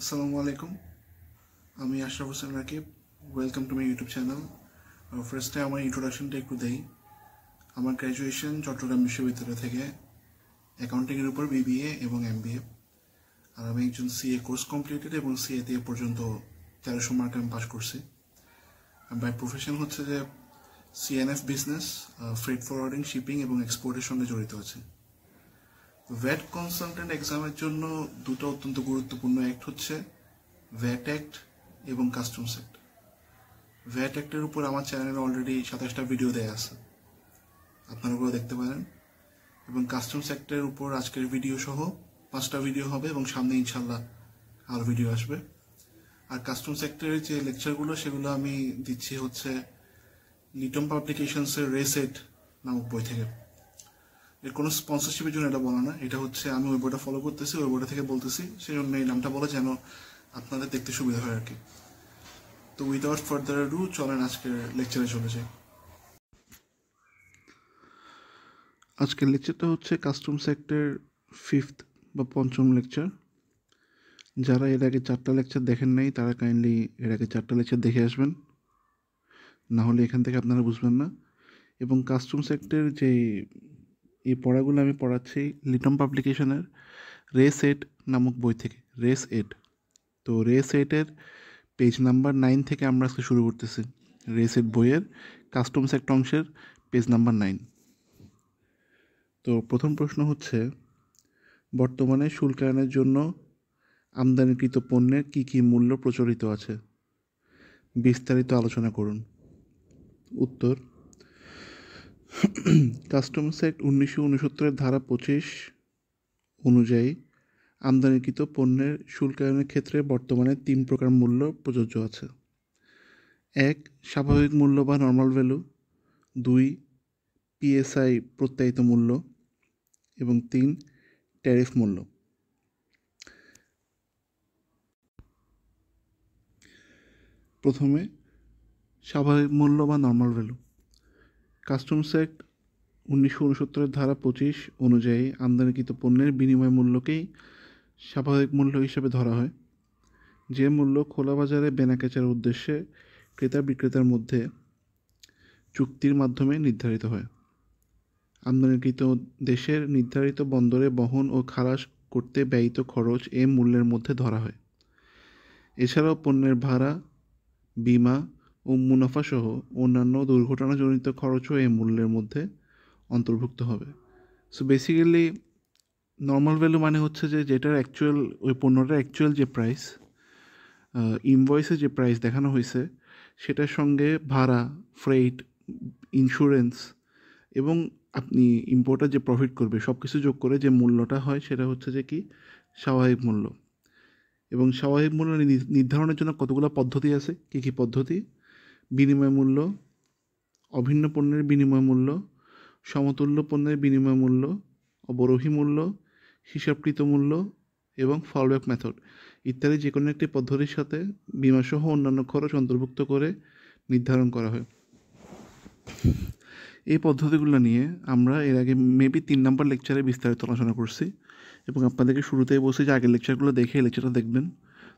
আসসালামু আলাইকুম আমি Ashraf Hossain Rakib welcome to my YouTube channel ফার্স্টে আমার ইন্ট্রোডাকশনটা একটু দেই আমার গ্র্যাজুয়েশন চট্টগ্রাম বিশ্ববিদ্যালয় থেকে অ্যাকাউন্টিংয়ের উপর বিবিএ এবং এমবিএ আর আমি একজন সিএ কোর্স কমপ্লিটেড এবং সিএ দিয়ে পর্যন্ত তেরোশো মার্ক আমি পাশ করছি বাই প্রফেশন হচ্ছে যে CNF business freight forwarding shipping এবং এক্সপোর্টের সঙ্গে জড়িত আছে ভ্যাট কনসালটেন্ট এক্সামের জন্য দুটো অত্যন্ত গুরুত্বপূর্ণ অ্যাক্ট হচ্ছে ভ্যাট অ্যাক্ট এবং কাস্টমস অ্যাক্ট ভ্যাট অ্যাক্টের উপর আমার চ্যানেলে অলরেডি সাতাশটা ভিডিও দেয়া আছে আপনারা ওগুলো দেখতে পারেন এবং কাস্টমস অ্যাক্টের উপর আজকের ভিডিও সহ পাঁচটা ভিডিও হবে এবং সামনে ইনশাল্লাহ আরও ভিডিও আসবে আর কাস্টমস অ্যাক্টের যে লেকচারগুলো সেগুলো আমি দিচ্ছি হচ্ছে নিটম পাবলিকেশনসের রেসেট নামক বই থেকে এর কোনো স্পন্সরশিপের জন্য এটা বলা না এটা হচ্ছে আমি ওই বইটা ফলো করতেছি ওই বইটা থেকে বলতেছি সেই জন্য এই নামটা বলা যেন আপনাদের দেখতে সুবিধা হয় আর কি তো উইদাউট ফার্দার ডু চলেন আজকের লেকচারে চলে যাই আজকের লেকচারটা হচ্ছে কাস্টম সেক্টর ফিফথ বা পঞ্চম লেকচার যারা এর আগে চারটা লেকচার দেখেন নাই তারা কাইন্ডলি এর আগে চারটা লেকচার দেখে আসবেন না হলে এখান থেকে আপনারা বুঝবেন না এবং কাস্টম সেক্টর যে এই পড়াগুলো আমি পড়াচ্ছি লিটম পাবলিকেশনের রেস এট নামক বই থেকে রেস এট তো রেস এটের পেজ নাম্বার নাইন থেকে আমরা আজকে শুরু করতেছি রেস এট বইয়ের কাস্টমস একটা অংশের পেজ নাম্বার নাইন তো প্রথম প্রশ্ন হচ্ছে বর্তমানে শুল্কায়নের জন্য আমদানিকৃত পণ্যের কী কী মূল্য প্রচলিত আছে বিস্তারিত আলোচনা করুন উত্তর কাস্টমস অ্যাক্ট উনিশশো উনসত্তরের ধারা পঁচিশ অনুযায়ী আমদানিকৃত পণ্যের শুল্কায়নের ক্ষেত্রে বর্তমানে তিন প্রকার মূল্য প্রযোজ্য আছে এক স্বাভাবিক মূল্য বা নর্মাল ভ্যালু দুই পিএসআই প্রত্যায়িত মূল্য এবং তিন ট্যারিফ মূল্য প্রথমে স্বাভাবিক মূল্য বা নর্মাল ভ্যালু কাস্টমস অ্যাক্ট উনিশশো উনসত্তরের ধারা পঁচিশ অনুযায়ী আমদানিকৃত পণ্যের বিনিময় মূল্যকেই স্বাভাবিক মূল্য হিসেবে ধরা হয় যে মূল্য খোলা বাজারে বেনাকেচার উদ্দেশ্যে ক্রেতা বিক্রেতার মধ্যে চুক্তির মাধ্যমে নির্ধারিত হয় আমদানিকৃত দেশের নির্ধারিত বন্দরে বহন ও খালাস করতে ব্যয়িত খরচ এ মূল্যের মধ্যে ধরা হয় এছাড়াও পণ্যের ভাড়া বিমা ও মুনাফাসহ অন্যান্য দুর্ঘটনাজনিত খরচও এই মূল্যের মধ্যে অন্তর্ভুক্ত হবে সো বেসিক্যালি নর্মাল ভ্যালু মানে হচ্ছে যে যেটার অ্যাকচুয়াল ওই পণ্যটার অ্যাকচুয়াল যে প্রাইস ইনভয়েসে যে প্রাইস দেখানো হয়েছে সেটার সঙ্গে ভাড়া ফ্রেইট ইন্স্যুরেন্স এবং আপনি ইম্পোর্টার যে প্রফিট করবে সব কিছু যোগ করে যে মূল্যটা হয় সেটা হচ্ছে যে কি স্বাভাবিক মূল্য এবং স্বাভাবিক মূল্য নির্ধারণের জন্য কতগুলো পদ্ধতি আছে কী কী পদ্ধতি বিনিময় মূল্য অভিন্ন পণ্যের বিনিময় মূল্য সমতুল্য পণ্যের বিনিময় মূল্য অবরোহী মূল্য হিসাবকৃত মূল্য এবং ফলব্যাক মেথড ইত্যাদি যে কোনো একটি পদ্ধতির সাথে বিমাসহ অন্যান্য খরচ অন্তর্ভুক্ত করে নির্ধারণ করা হয় এই পদ্ধতিগুলো নিয়ে আমরা এর আগে মেবি তিন নম্বর লেকচারে বিস্তারিত আলোচনা করছি এবং আপনাদেরকে শুরুতেই বলছি যে আগের লেকচারগুলো দেখে লেকচারটা দেখবেন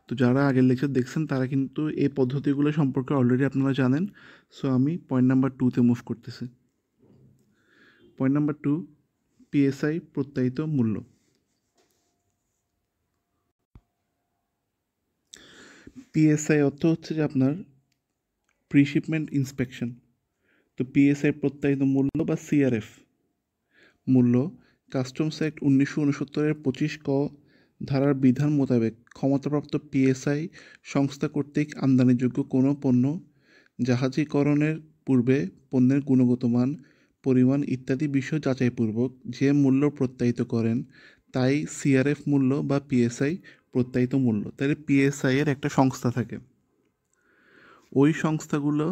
তো যারা আগের লেকচার দেখছেন তারা কিন্তু এই পদ্ধতিগুলো সম্পর্কে অলরেডি আপনারা জানেন সো আমি পয়েন্ট নাম্বার টুতে মুভ করতেছি পয়েন্ট নাম্বার টু পিএসআই প্রত্যায়িত মূল্য পিএসআই অর্থ হচ্ছে যে আপনার প্রিশিপমেন্ট ইন্সপেকশন তো পিএসআই প্রত্যায়িত মূল্য বা সিআরএফ মূল্য কাস্টমস অ্যাক্ট উনিশশো উনসত্তরের পঁচিশ ক ধারার বিধান মোতাবেক ক্ষমতাপ্রাপ্ত পিএসআই সংস্থা কর্তৃক আমদানিযোগ্য কোনো পণ্য জাহাজীকরণের পূর্বে পণ্যের গুণগত মান পরিমাণ ইত্যাদি বিষয় যাচাইপূর্বক যে মূল্য প্রত্যায়িত করেন তাই সিআরএফ মূল্য বা পিএসআই প্রত্যায়িত মূল্য তাহলে পিএসআই এর একটা সংস্থা থাকে ওই সংস্থাগুলো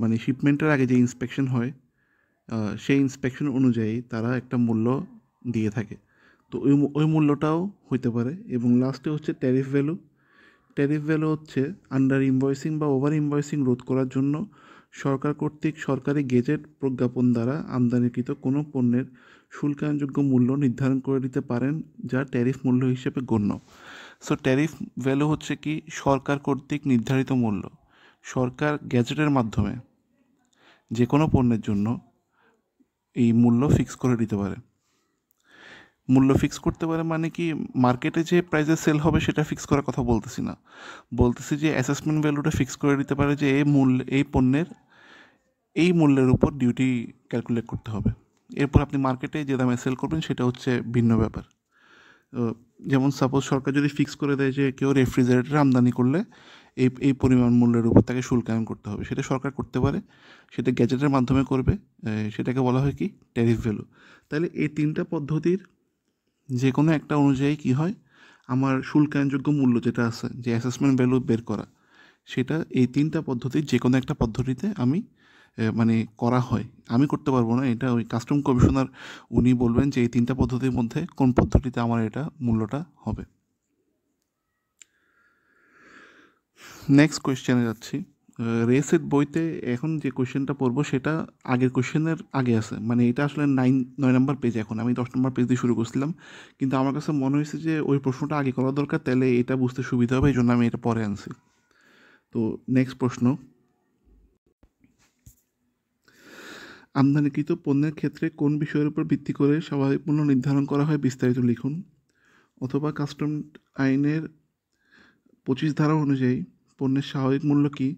মানে শিপমেন্টের আগে যে ইন্সপেকশন হয় সেই ইন্সপেকশন অনুযায়ী তারা একটা মূল্য দিয়ে থাকে তো ওই ওই মূল্যটাও হইতে পারে এবং লাস্টে হচ্ছে ট্যারিফ ভ্যালু ট্যারিফ ভ্যালু হচ্ছে আন্ডার ইনভয়েসিং বা ওভার ইনভয়েসিং রোধ করার জন্য সরকার কর্তৃক সরকারি গেজেট প্রজ্ঞাপন দ্বারা আমদানিকৃত কোনো পণ্যের শুল্কায়নযোগ্য মূল্য নির্ধারণ করে দিতে পারেন যা ট্যারিফ মূল্য হিসেবে গণ্য সো ট্যারিফ ভ্যালু হচ্ছে কি সরকার কর্তৃক নির্ধারিত মূল্য সরকার গ্যাজেটের মাধ্যমে যে কোনো পণ্যের জন্য এই মূল্য ফিক্স করে দিতে পারে মূল্য ফিক্স করতে পারে মানে কি মার্কেটে যে প্রাইসে সেল হবে সেটা ফিক্স করার কথা বলতেছি না বলতেছি যে অ্যাসেসমেন্ট ভ্যালুটা ফিক্স করে দিতে পারে যে এই মূল্য এই পণ্যের এই মূল্যের উপর ডিউটি ক্যালকুলেট করতে হবে এরপর আপনি মার্কেটে যে দামে সেল করবেন সেটা হচ্ছে ভিন্ন ব্যাপার যেমন সাপোজ সরকার যদি ফিক্স করে দেয় যে কেউ রেফ্রিজারেটর আমদানি করলে এই এই পরিমাণ মূল্যের উপর তাকে শুল্কায়ন করতে হবে সেটা সরকার করতে পারে সেটা গ্যাজেটের মাধ্যমে করবে সেটাকে বলা হয় কি ট্যারিফ ভ্যালু তাহলে এই তিনটা পদ্ধতির যে কোনো একটা অনুযায়ী কি হয় আমার শুল্কায়নযোগ্য মূল্য যেটা আছে যে অ্যাসেসমেন্ট ভ্যালু বের করা সেটা এই তিনটা পদ্ধতি যে কোনো একটা পদ্ধতিতে আমি মানে করা হয় আমি করতে পারবো না এটা ওই কাস্টম কমিশনার উনি বলবেন যে এই তিনটা পদ্ধতির মধ্যে কোন পদ্ধতিতে আমার এটা মূল্যটা হবে নেক্সট কোয়েশ্চেনে যাচ্ছি রেসের বইতে এখন যে কোয়েশ্চেনটা পড়বো সেটা আগের কোয়েশ্চেনের আগে আছে মানে এটা আসলে নাইন নয় নম্বর পেজ এখন আমি দশ নম্বর পেজ দিয়ে শুরু করছিলাম কিন্তু আমার কাছে মনে হয়েছে যে ওই প্রশ্নটা আগে করা দরকার তাহলে এটা বুঝতে সুবিধা হবে এই জন্য আমি এটা পরে আনছি তো নেক্সট প্রশ্ন আমদানিকৃত পণ্যের ক্ষেত্রে কোন বিষয়ের উপর ভিত্তি করে স্বাভাবিক মূল্য নির্ধারণ করা হয় বিস্তারিত লিখুন অথবা কাস্টম আইনের পঁচিশ ধারা অনুযায়ী পণ্যের স্বাভাবিক মূল্য কী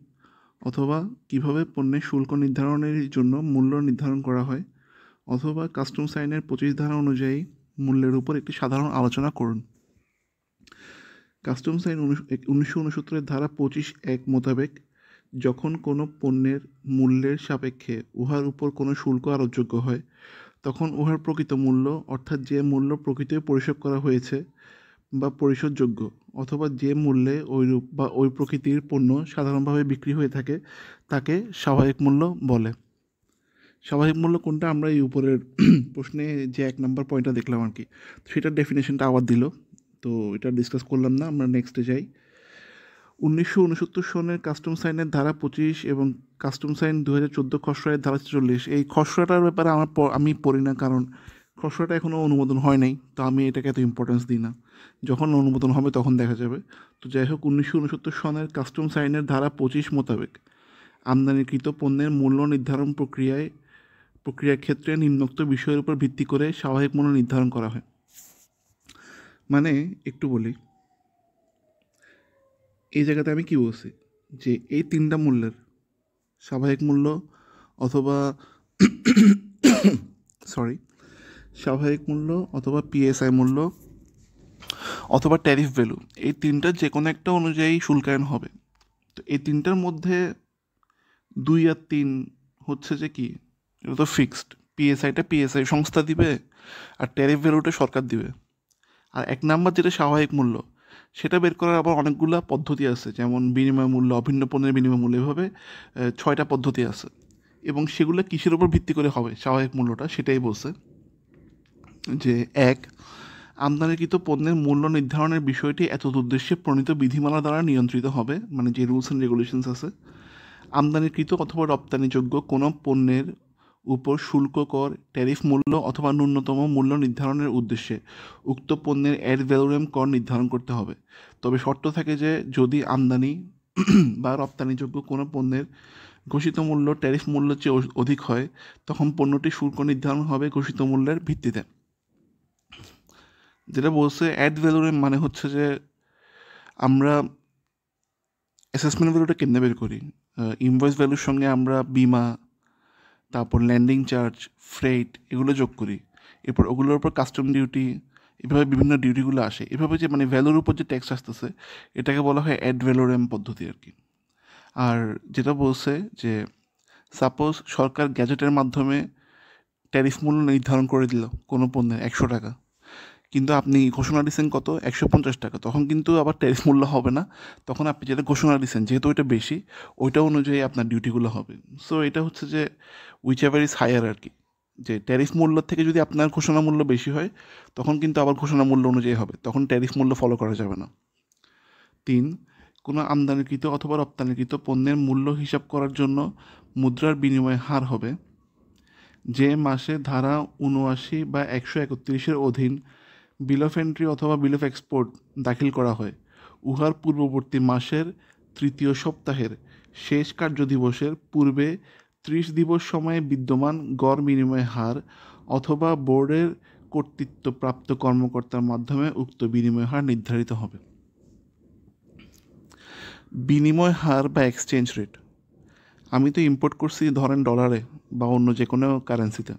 অথবা কিভাবে পণ্যের শুল্ক নির্ধারণের জন্য মূল্য নির্ধারণ করা হয় অথবা কাস্টমস আইনের পঁচিশ ধারা অনুযায়ী মূল্যের উপর একটি সাধারণ আলোচনা করুন কাস্টমস আইন উনিশশো উনসত্তরের ধারা পঁচিশ এক মোতাবেক যখন কোনো পণ্যের মূল্যের সাপেক্ষে উহার উপর কোনো শুল্ক আরোপযোগ্য হয় তখন উহার প্রকৃত মূল্য অর্থাৎ যে মূল্য প্রকৃতই পরিশোধ করা হয়েছে বা পরিশোধযোগ্য অথবা যে মূল্যে ওইরূপ বা ওই প্রকৃতির পণ্য সাধারণভাবে বিক্রি হয়ে থাকে তাকে স্বাভাবিক মূল্য বলে স্বাভাবিক মূল্য কোনটা আমরা এই উপরের প্রশ্নে যে এক নম্বর পয়েন্টটা দেখলাম আর কি সেটার ডেফিনেশনটা আবার দিল তো এটা ডিসকাস করলাম না আমরা নেক্সটে যাই উনিশশো উনসত্তর সনের কাস্টমস আইনের ধারা পঁচিশ এবং কাস্টমস আইন দু হাজার চোদ্দো খসড়ায় ধারা চল্লিশ এই খসড়াটার ব্যাপারে আমার আমি পড়ি না কারণ খসড়াটা এখনও অনুমোদন হয় নাই তো আমি এটাকে এত ইম্পর্টেন্স দিই না যখন অনুমোদন হবে তখন দেখা যাবে তো যাই হোক উনিশশো উনসত্তর সনের কাস্টমস আইনের ধারা পঁচিশ মোতাবেক আমদানিকৃত পণ্যের মূল্য নির্ধারণ প্রক্রিয়ায় প্রক্রিয়ার ক্ষেত্রে নিম্নোক্ত বিষয়ের উপর ভিত্তি করে স্বাভাবিক মূল্য নির্ধারণ করা হয় মানে একটু বলি এই জায়গাতে আমি কি বলছি যে এই তিনটা মূল্যের স্বাভাবিক মূল্য অথবা সরি স্বাভাবিক মূল্য অথবা পিএসআই মূল্য অথবা ট্যারিফ ভ্যালু এই তিনটার যে কোনো একটা অনুযায়ী শুল্কায়ন হবে তো এই তিনটার মধ্যে দুই আর তিন হচ্ছে যে কি এটা তো ফিক্সড পিএসআইটা পিএসআই সংস্থা দিবে আর ট্যারিফ ভ্যালুটা সরকার দিবে আর এক নাম্বার যেটা স্বাভাবিক মূল্য সেটা বের করার আবার অনেকগুলো পদ্ধতি আছে যেমন বিনিময় মূল্য অভিন্ন পণ্যের বিনিময় মূল্য এভাবে ছয়টা পদ্ধতি আছে এবং সেগুলো কিসের উপর ভিত্তি করে হবে স্বাভাবিক মূল্যটা সেটাই বলছে যে এক আমদানিকৃত পণ্যের মূল্য নির্ধারণের বিষয়টি এত উদ্দেশ্যে প্রণীত বিধিমালা দ্বারা নিয়ন্ত্রিত হবে মানে যে রুলস অ্যান্ড রেগুলেশনস আছে আমদানিকৃত অথবা রপ্তানিযোগ্য কোনো পণ্যের উপর শুল্ক কর ট্যারিফ মূল্য অথবা ন্যূনতম মূল্য নির্ধারণের উদ্দেশ্যে উক্ত পণ্যের অ্যাড ভ্যালুরেম কর নির্ধারণ করতে হবে তবে শর্ত থাকে যে যদি আমদানি বা রপ্তানিযোগ্য কোনো পণ্যের ঘোষিত মূল্য ট্যারিফ মূল্যের চেয়ে অধিক হয় তখন পণ্যটি শুল্ক নির্ধারণ হবে ঘোষিত মূল্যের ভিত্তিতে যেটা বলছে অ্যাড ভ্যালুরের মানে হচ্ছে যে আমরা অ্যাসেসমেন্ট ভ্যালুটা কেমনে বের করি ইনভয়েস ভ্যালুর সঙ্গে আমরা বিমা তারপর ল্যান্ডিং চার্জ ফ্রেট এগুলো যোগ করি এরপর ওগুলোর উপর কাস্টম ডিউটি এভাবে বিভিন্ন ডিউটিগুলো আসে এভাবে যে মানে ভ্যালুর উপর যে ট্যাক্স আসতেছে এটাকে বলা হয় অ্যাড ভ্যালোরেম পদ্ধতি আর কি আর যেটা বলছে যে সাপোজ সরকার গ্যাজেটের মাধ্যমে ট্যারিফ মূল্য নির্ধারণ করে দিল কোনো পণ্যের একশো টাকা কিন্তু আপনি ঘোষণা দিচ্ছেন কত একশো পঞ্চাশ টাকা তখন কিন্তু আবার ট্যারিফ মূল্য হবে না তখন আপনি যেটা ঘোষণা দিচ্ছেন যেহেতু ওইটা বেশি ওইটা অনুযায়ী আপনার ডিউটিগুলো হবে সো এটা হচ্ছে যে উইচ এভার ইজ হায়ার আর কি যে ট্যারিফ মূল্য থেকে যদি আপনার ঘোষণা মূল্য বেশি হয় তখন কিন্তু আবার ঘোষণা মূল্য অনুযায়ী হবে তখন ট্যারিফ মূল্য ফলো করা যাবে না তিন কোনো আমদানিকৃত অথবা রপ্তানিকৃত পণ্যের মূল্য হিসাব করার জন্য মুদ্রার বিনিময় হার হবে যে মাসে ধারা উনআশি বা একশো একত্রিশের অধীন বিল অফ এন্ট্রি অথবা বিল অফ এক্সপোর্ট দাখিল করা হয় উহার পূর্ববর্তী মাসের তৃতীয় সপ্তাহের শেষ কার্য দিবসের পূর্বে ত্রিশ দিবস সময়ে বিদ্যমান গড় বিনিময় হার অথবা বোর্ডের কর্তৃত্বপ্রাপ্ত কর্মকর্তার মাধ্যমে উক্ত বিনিময় হার নির্ধারিত হবে বিনিময় হার বা এক্সচেঞ্জ রেট আমি তো ইম্পোর্ট করছি ধরেন ডলারে বা অন্য যে কোনো কারেন্সিতে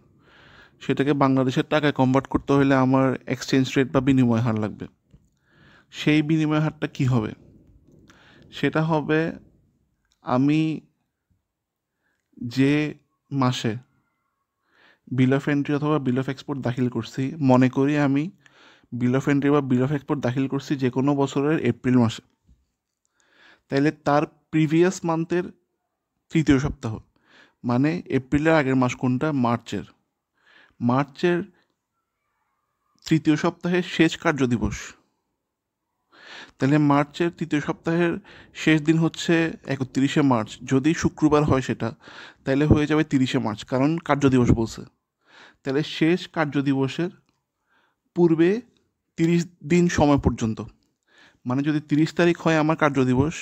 সেটাকে বাংলাদেশের টাকায় কনভার্ট করতে হলে আমার এক্সচেঞ্জ রেট বা বিনিময় হার লাগবে সেই বিনিময় হারটা কি হবে সেটা হবে আমি যে মাসে বিল অফ এন্ট্রি অথবা বিল অফ এক্সপোর্ট দাখিল করছি মনে করি আমি বিল অফ এন্ট্রি বা বিল অফ এক্সপোর্ট দাখিল করছি যে কোনো বছরের এপ্রিল মাসে তাইলে তার প্রিভিয়াস মান্থের তৃতীয় সপ্তাহ মানে এপ্রিলের আগের মাস কোনটা মার্চের মার্চের তৃতীয় সপ্তাহের শেষ কার্য দিবস তাহলে মার্চের তৃতীয় সপ্তাহের শেষ দিন হচ্ছে একত্রিশে মার্চ যদি শুক্রবার হয় সেটা তাহলে হয়ে যাবে তিরিশে মার্চ কারণ কার্য দিবস বলছে তাহলে শেষ কার্য দিবসের পূর্বে তিরিশ দিন সময় পর্যন্ত মানে যদি তিরিশ তারিখ হয় আমার কার্য দিবস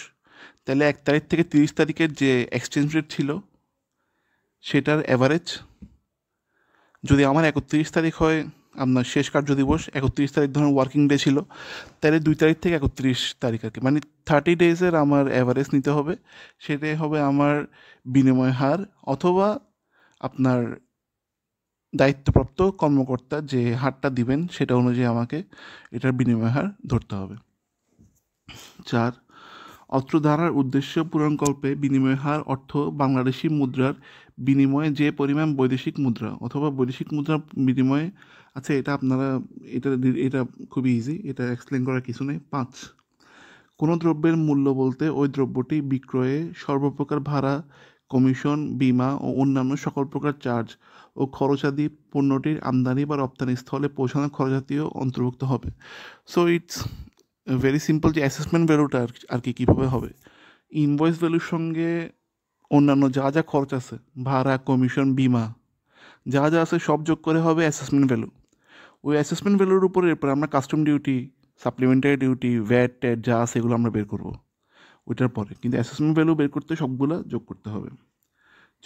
তাহলে এক তারিখ থেকে তিরিশ তারিখের যে এক্সচেঞ্জ রেট ছিল সেটার অ্যাভারেজ যদি আমার একত্রিশ তারিখ হয় আপনার শেষ কার্য দিবস একত্রিশ তারিখ ধরুন ওয়ার্কিং ডে ছিল তাহলে দুই তারিখ থেকে একত্রিশ তারিখ আর কি মানে থার্টি ডেজের আমার অ্যাভারেজ নিতে হবে সেটাই হবে আমার বিনিময় হার অথবা আপনার দায়িত্বপ্রাপ্ত কর্মকর্তা যে হারটা দিবেন সেটা অনুযায়ী আমাকে এটার বিনিময় হার ধরতে হবে চার অত্র ধারার উদ্দেশ্য পূরণকল্পে বিনিময় হার অর্থ বাংলাদেশি মুদ্রার বিনিময়ে যে পরিমাণ বৈদেশিক মুদ্রা অথবা বৈদেশিক মুদ্রা বিনিময়ে আচ্ছা এটা আপনারা এটা এটা খুবই ইজি এটা এক্সপ্লেন করার কিছু নেই পাঁচ কোনো দ্রব্যের মূল্য বলতে ওই দ্রব্যটি বিক্রয়ে সর্বপ্রকার ভাড়া কমিশন বিমা ও অন্যান্য সকল প্রকার চার্জ ও খরচাদি পণ্যটির আমদানি বা রপ্তানি স্থলে পৌঁছানোর খরচাতিও অন্তর্ভুক্ত হবে সো ইটস ভেরি সিম্পল যে অ্যাসেসমেন্ট ভ্যালুটা আর কি কীভাবে হবে ইনভয়েস ভ্যালুর সঙ্গে অন্যান্য যা যা খরচ আছে ভাড়া কমিশন বিমা যা যা আছে সব যোগ করে হবে অ্যাসেসমেন্ট ভ্যালু ওই অ্যাসেসমেন্ট ভ্যালুর উপরে এরপরে আমরা custom duty supplementary duty VAT ট্যাট যা আছে এগুলো আমরা বের করব ওইটার পরে কিন্তু অ্যাসেসমেন্ট ভ্যালু বের করতে সবগুলো যোগ করতে হবে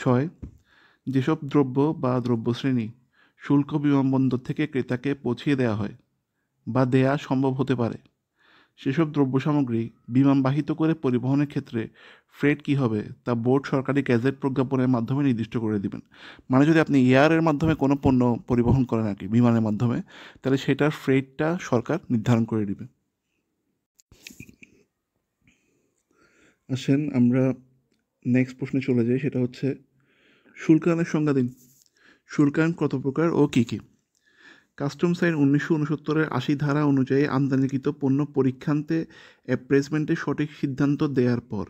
ছয় যেসব দ্রব্য বা দ্রব্যশ্রেণী শুল্ক বিমানবন্দর থেকে ক্রেতাকে পৌঁছিয়ে দেওয়া হয় বা দেয়া সম্ভব হতে পারে সেসব দ্রব্য সামগ্রী বিমান বাহিত করে পরিবহনের ক্ষেত্রে ফ্রেট কী হবে তা বোর্ড সরকারি গ্যাজেট প্রজ্ঞাপনের মাধ্যমে নির্দিষ্ট করে দিবেন মানে যদি আপনি এয়ারের মাধ্যমে কোনো পণ্য পরিবহন করেন আর কি বিমানের মাধ্যমে তাহলে সেটার ফ্রেটটা সরকার নির্ধারণ করে দেবে আসেন আমরা নেক্সট প্রশ্নে চলে যাই সেটা হচ্ছে শুল্কায়নের সংজ্ঞা দিন শুল্কায়ন কত প্রকার ও কী কী কাস্টমস আইন উনিশশো উনসত্তরের আশি ধারা অনুযায়ী আমদানিকৃত পণ্য পরীক্ষান্তে অ্যাপ্রেসমেন্টে সঠিক সিদ্ধান্ত দেওয়ার পর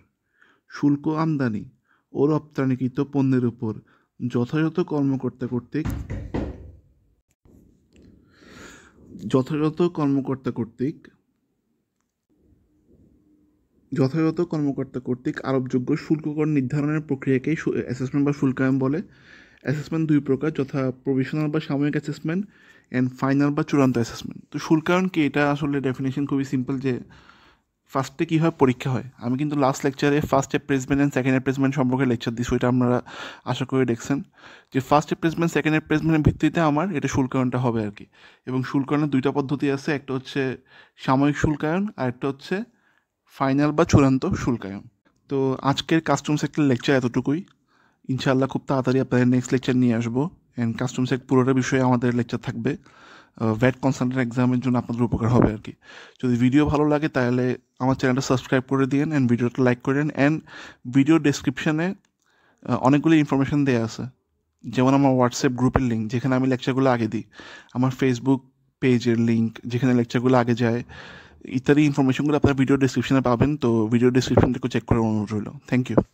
শুল্ক আমদানি ও রপ্তানিকৃত পণ্যের উপর যথাযথ কর্মকর্তা কর্তৃক যথাযথ কর্মকর্তা কর্তৃক যথাযথ কর্মকর্তা কর্তৃক আরোপযোগ্য শুল্ককর নির্ধারণের প্রক্রিয়াকেই অ্যাসেসমেন্ট বা শুল্কায়ন বলে অ্যাসেসমেন্ট দুই প্রকার যথা প্রভিশনাল বা সাময়িক অ্যাসেসমেন্ট অ্যান্ড ফাইনাল বা চূড়ান্ত অ্যাসেসমেন্ট তো শুল্কায়ন কি এটা আসলে ডেফিনেশন খুবই সিম্পল যে ফার্স্টে কীভাবে পরীক্ষা হয় আমি কিন্তু লাস্ট লেকচারে first appraisement and second appraisement সম্পর্কে লেকচার দিই এটা আপনারা আশা করে দেখছেন যে ফার্স্ট অ্যাপ্রেসমেন্ট সেকেন্ড অ্যাপ্রেসমেন্টের ভিত্তিতে আমার এটা শুল্কায়নটা হবে আর কি এবং শুল্কায়নের দুইটা পদ্ধতি আছে একটা হচ্ছে সাময়িক শুল্কায়ন আর একটা হচ্ছে ফাইনাল বা চূড়ান্ত শুল্কায়ন তো আজকের কাস্টমস সেক্টর লেকচার এতটুকুই ইনশাআল্লাহ খুব তাড়াতাড়ি আপনাদের নেক্সট লেকচার নিয়ে আসবো অ্যান্ড কাস্টমস অ্যাক্ট পুরোটা বিষয়ে আমাদের লেকচার থাকবে ভ্যাট কনসার্টেন্ট এক্সামের জন্য আপনাদের উপকার হবে আর কি যদি ভিডিও ভালো লাগে তাহলে আমার চ্যানেলটা সাবস্ক্রাইব করে দিন অ্যান্ড ভিডিওটা লাইক করে দিন অ্যান্ড ভিডিও ডেসক্রিপশানে অনেকগুলি ইনফরমেশান দেওয়া আছে যেমন আমার হোয়াটসঅ্যাপ গ্রুপের লিঙ্ক যেখানে আমি লেকচারগুলো আগে দিই আমার ফেসবুক পেজের লিঙ্ক যেখানে লেকচারগুলো আগে যায় ইত্যাদি ইনফরমেশনগুলো আপনারা ভিডিও ডিসক্রিপশানে পাবেন তো ভিডিও ডিসক্রিপশনটা চেক করে অনুরোধ রইল থ্যাংক ইউ